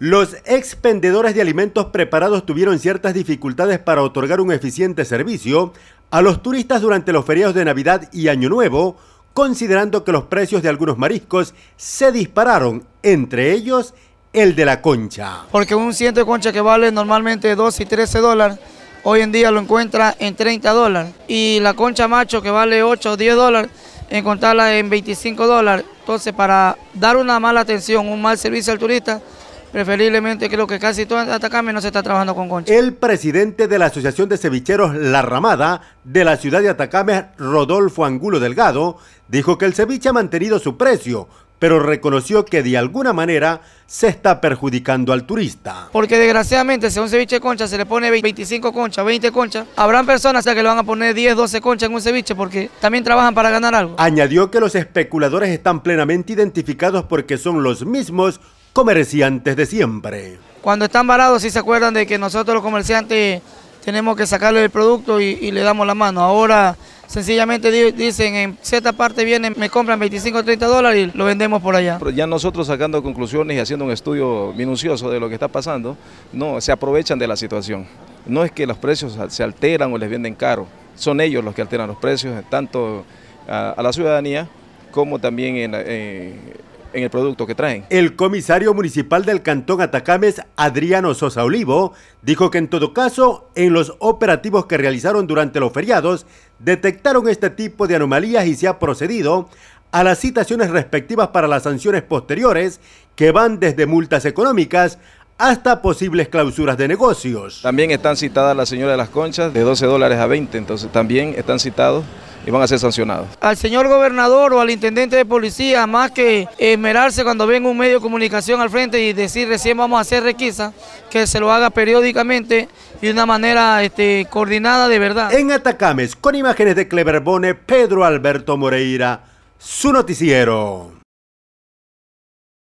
Los expendedores de alimentos preparados tuvieron ciertas dificultades para otorgar un eficiente servicio a los turistas durante los feriados de Navidad y Año Nuevo, considerando que los precios de algunos mariscos se dispararon, entre ellos el de la concha. Porque un ciento de concha que vale normalmente 12 y 13 dólares, hoy en día lo encuentra en 30 dólares. Y la concha macho que vale 8 o 10 dólares, encontrarla en 25 dólares. Entonces, para dar una mala atención, un mal servicio al turista, Preferiblemente creo que casi todo Atacame no se está trabajando con concha. El presidente de la Asociación de Cevicheros La Ramada de la ciudad de Atacame, Rodolfo Angulo Delgado, dijo que el ceviche ha mantenido su precio, pero reconoció que de alguna manera se está perjudicando al turista. Porque desgraciadamente si a un ceviche concha se le pone 25 conchas, 20 conchas, habrán personas que le van a poner 10, 12 conchas en un ceviche porque también trabajan para ganar algo. Añadió que los especuladores están plenamente identificados porque son los mismos comerciantes de siempre. Cuando están varados sí se acuerdan de que nosotros los comerciantes tenemos que sacarle el producto y, le damos la mano. Ahora sencillamente dicen en cierta parte vienen, me compran 25 o 30 dólares y lo vendemos por allá. ya nosotros sacando conclusiones y haciendo un estudio minucioso de lo que está pasando, no, se aprovechan de la situación. No es que los precios se alteran o les venden caro, son ellos los que alteran los precios, tanto a, la ciudadanía como también en, eh, el producto que traen. El comisario municipal del Cantón Atacames, Adriano Sosa Olivo, dijo que en todo caso, en los operativos que realizaron durante los feriados, detectaron este tipo de anomalías y se ha procedido a las citaciones respectivas para las sanciones posteriores, que van desde multas económicas hasta posibles clausuras de negocios. También están citadas la señora de las conchas de 12 dólares a 20, entonces también están citados y van a ser sancionados. Al señor gobernador o al intendente de policía, más que esmerarse cuando ven un medio de comunicación al frente y decir recién vamos a hacer requisa, que se lo haga periódicamente y de una manera este, coordinada de verdad. En Atacames, con imágenes de Cleverbone, Pedro Alberto Moreira, su noticiero.